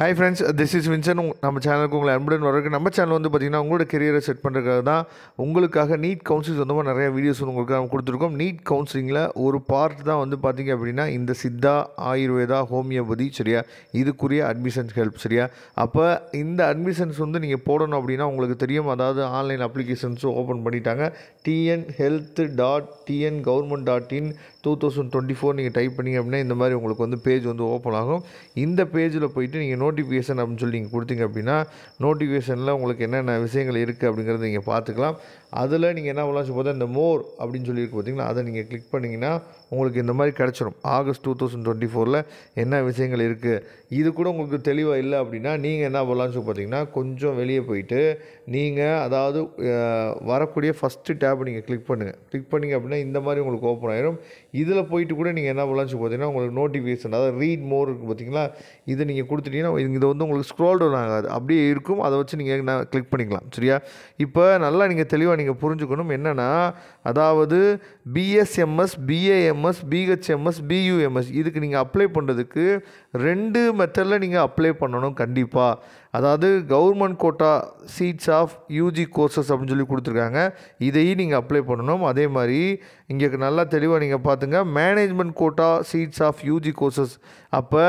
hi friends this is Vinson நம்ம சேனலுக்கு உங்களை அன்புடன் வரக்கு நம்ம சேனல் வந்து பார்த்திங்கன்னா உங்களோட கெரியரை செட் பண்ணுறதுக்காக தான் உங்களுக்காக நீட் கவுன்சிலிங் வந்து நிறைய வீடியோஸ் உங்களுக்கு நம்ம கொடுத்துருக்கோம் நீட் கவுன்சிலிங்கில் ஒரு பார்ட் தான் வந்து பார்த்திங்க அப்படின்னா இந்த சித்தா ஆயுர்வேதா ஹோமியோபதி சரியா இதுக்குரிய அட்மிஷன்ஸ் ஹெல்ப் சரியா அப்போ இந்த அட்மிஷன்ஸ் வந்து நீங்கள் போடணும் அப்படின்னா உங்களுக்கு தெரியும் அதாவது ஆன்லைன் அப்ளிகேஷன்ஸும் ஓப்பன் பண்ணிட்டாங்க TN health dot TN government dot in two thousand twenty four நீங்கள் டைப் பண்ணிங்க அப்படின்னா இந்த மாதிரி உங்களுக்கு வந்து பேஜ் வந்து ஓப்பன் ஆகும் இந்த பேஜில் போயிட்டு நீங்கள் நோட்டிஃபிகேஷன் அப்படின்னு சொல்லி நீங்கள் கொடுத்தீங்க அப்படின்னா நோட்டிஃபிகேஷனில் உங்களுக்கு என்னென்ன விஷயங்கள் இருக்குது அப்படிங்கிறத நீங்கள் பார்த்துக்கலாம் அதில் நீங்கள் என்ன பண்ணலாம் போதும் இந்த மோர் அப்படின்னு சொல்லி பார்த்தீங்கன்னா அதை நீங்கள் கிளிக் பண்ணிங்கன்னா உங்களுக்கு இந்த மாதிரி கிடச்சிரும் ஆகஸ்ட் டூ தௌசண்ட் டுவெண்ட்டி ஃபோரில் என்ன விஷயங்கள் இருக்குது இது கூட உங்களுக்கு தெளிவாக இல்லை அப்படின்னா நீங்கள் என்ன பண்ணலாம்னு சொல்லி பார்த்தீங்கன்னா கொஞ்சம் வெளியே போயிட்டு நீங்கள் அதாவது வரக்கூடிய ஃபஸ்ட்டு டேப் நீங்கள் கிளிக் பண்ணுங்கள் கிளிக் பண்ணிங்க அப்படின்னா இந்த மாதிரி உங்களுக்கு ஓப்பன் ஆயிடும் இதில் போயிட்டு கூட நீங்கள் என்ன பண்ணலாம்னு சொல்லி பார்த்தீங்கன்னா உங்களுக்கு நோட்டிஃபிகேஷன் அதாவது ரீட் மோர் இருக்குது பார்த்தீங்களா இதை நீங்கள் கொடுத்துட்டீங்கன்னா இது வந்து உங்களுக்கு ஸ்க்ரோல் டவுன் ஆகாது அப்படியே இருக்கும் அதை வச்சு நீங்கள் நான் கிளிக் பண்ணிக்கலாம் சரியா இப்போ நல்லா நீங்கள் தெளிவாக நீங்கள் புரிஞ்சுக்கணும் என்னென்னா அதாவது பிஎஸ்எம்எஸ் பிஏஎம்எஸ் பிஹெச்எம்எஸ் பியூஎம்எஸ் இதுக்கு நீங்கள் அப்ளை பண்ணுறதுக்கு ரெண்டு மெத்தடில் நீங்கள் அப்ளை பண்ணணும் கண்டிப்பாக அதாவது government quota seats of UG courses அப்படின்னு சொல்லி கொடுத்துருக்காங்க இதையும் நீங்கள் அப்ளை பண்ணணும் அதே மாதிரி இங்கே நல்லா தெளிவாக நீங்கள் பார்த்துங்க management quota seats of UG courses அப்போ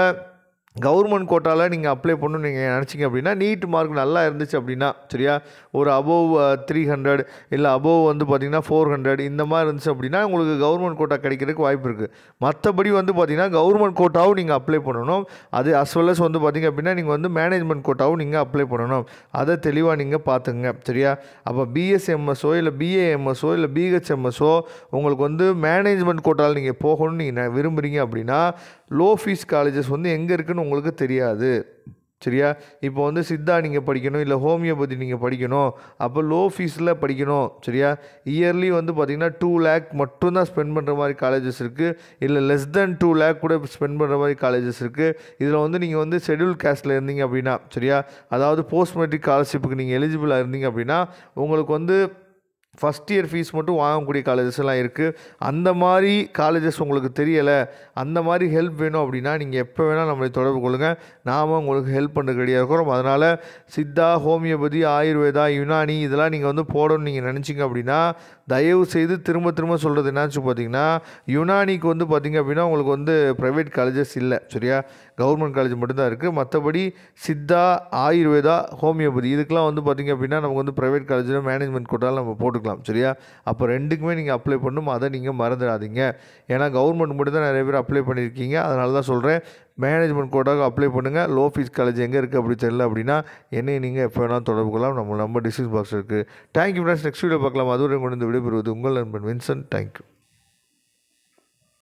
கவர்மெண்ட் கோட்டாவில் நீங்கள் அப்ளை பண்ணணும் நீங்கள் நினச்சிங்க அப்படின்னா நீட் மார்க் நல்லா இருந்துச்சு அப்படின்னா சரியா ஒரு அபோவ் த்ரீ ஹண்ட்ரட் இல்லை அபோவ் வந்து பார்த்திங்கன்னா ஃபோர் ஹண்ட்ரட் இந்த மாதிரி இருந்துச்சு அப்படின்னா உங்களுக்கு கவர்மெண்ட் கோட்டா கிடைக்கிறதுக்கு வாய்ப்பு இருக்குது மற்றபடி வந்து பார்த்திங்கன்னா கவர்மெண்ட் கோட்டாவும் நீங்கள் அப்ளை பண்ணணும் அது அஸ் வெல் அஸ் வந்து பார்த்திங்க அப்படின்னா நீங்கள் வந்து மேனேஜ்மெண்ட் கோட்டாவும் நீங்கள் அப்ளை பண்ணணும் அதை தெளிவாக நீங்கள் பார்த்துங்க சரியா அப்போ பிஎஸ்எம்எஸ்ஓ இல்லை பிஏஎம்எஸ்ஓ இல்லை பிஹெச்எம்எஸ்ஓ உங்களுக்கு வந்து மேனேஜ்மெண்ட் கோட்டாவில் நீங்கள் போகணும்னு நீங்கள் விரும்புகிறீங்க அப்படின்னா லோ ஃபீஸ் காலேஜஸ் வந்து எங்கே இருக்குதுன்னு உங்களுக்கு தெரியாது சரியா இப்போ வந்து சித்தா நீங்கள் படிக்கணும் இல்லை ஹோமியோபதி நீங்கள் படிக்கணும் அப்போ லோ ஃபீஸில் படிக்கணும் சரியா இயர்லி வந்து பார்த்திங்கன்னா டூ லேக் மட்டும்தான் ஸ்பெண்ட் பண்ணுற மாதிரி காலேஜஸ் இருக்குது இல்லை லெஸ் தென் டூ லேக் கூட ஸ்பெண்ட் பண்ணுற மாதிரி காலேஜஸ் இருக்குது இதில் வந்து நீங்கள் வந்து ஷெடியூல் கேஸ்டில் இருந்தீங்க அப்படின்னா சரியா அதாவது போஸ்ட் மெட்ரிக் ஸ்காலர்ஷிப்புக்கு நீங்கள் எலிஜிபிளாக இருந்தீங்க அப்படின்னா உங்களுக்கு வந்து ஃபஸ்ட் இயர் ஃபீஸ் மட்டும் வாங்கக்கூடிய காலேஜஸ் எல்லாம் இருக்குது அந்த மாதிரி காலேஜஸ் உங்களுக்கு தெரியலை அந்த மாதிரி ஹெல்ப் வேணும் அப்படின்னா நீங்கள் எப்போ வேணால் நம்மளை தொடர்பு கொள்ளுங்கள் நாம் உங்களுக்கு ஹெல்ப் பண்ண கிடையாது இருக்கிறோம் அதனால் சித்தா ஹோமியோபதி ஆயுர்வேதா யுனானி இதெல்லாம் நீங்கள் வந்து போடணும்னு நீங்கள் நினச்சிங்க அப்படின்னா தயவு செய்து திரும்ப திரும்ப சொல்கிறது என்னாச்சு பார்த்தீங்கன்னா யுனானிக்கு வந்து பார்த்திங்க அப்படின்னா உங்களுக்கு வந்து ப்ரைவேட் காலேஜஸ் இல்லை சரியா கவர்மெண்ட் காலேஜ் மட்டும்தான் இருக்குது மற்றபடி சித்தா ஆயுர்வேதா ஹோமியோபதி இதுக்கெலாம் வந்து பார்த்திங்க அப்படின்னா நமக்கு வந்து ப்ரைவேட் காலேஜில் மேனேஜ்மெண்ட் கோட்டால் நம்ம போட்டுக்கலாம் பார்க்கலாம் சரியா அப்போ ரெண்டுக்குமே நீங்கள் அப்ளை பண்ணும் அதை நீங்கள் மறந்துடாதீங்க ஏன்னா கவர்மெண்ட் மட்டும் தான் நிறைய பேர் அப்ளை பண்ணியிருக்கீங்க அதனால தான் சொல்கிறேன் மேனேஜ்மெண்ட் கோட்டாக அப்ளை பண்ணுங்கள் லோ ஃபீஸ் காலேஜ் எங்கே இருக்குது அப்படி தெரியல அப்படின்னா என்னையும் நீங்கள் எப்போ வேணாலும் தொடர்பு கொள்ளலாம் நம்ம நம்ம டிஸ்கிரிப்ஷன் பாக்ஸ் இருக்குது தேங்க்யூ ஃப்ரெண்ட்ஸ் நெக்ஸ்ட் வீடியோ பார்க்கலாம் அதுவரை கொண்டு வந்து விடைபெறுவது உங்கள் நண்பன் வின்சன் தேங்க்யூ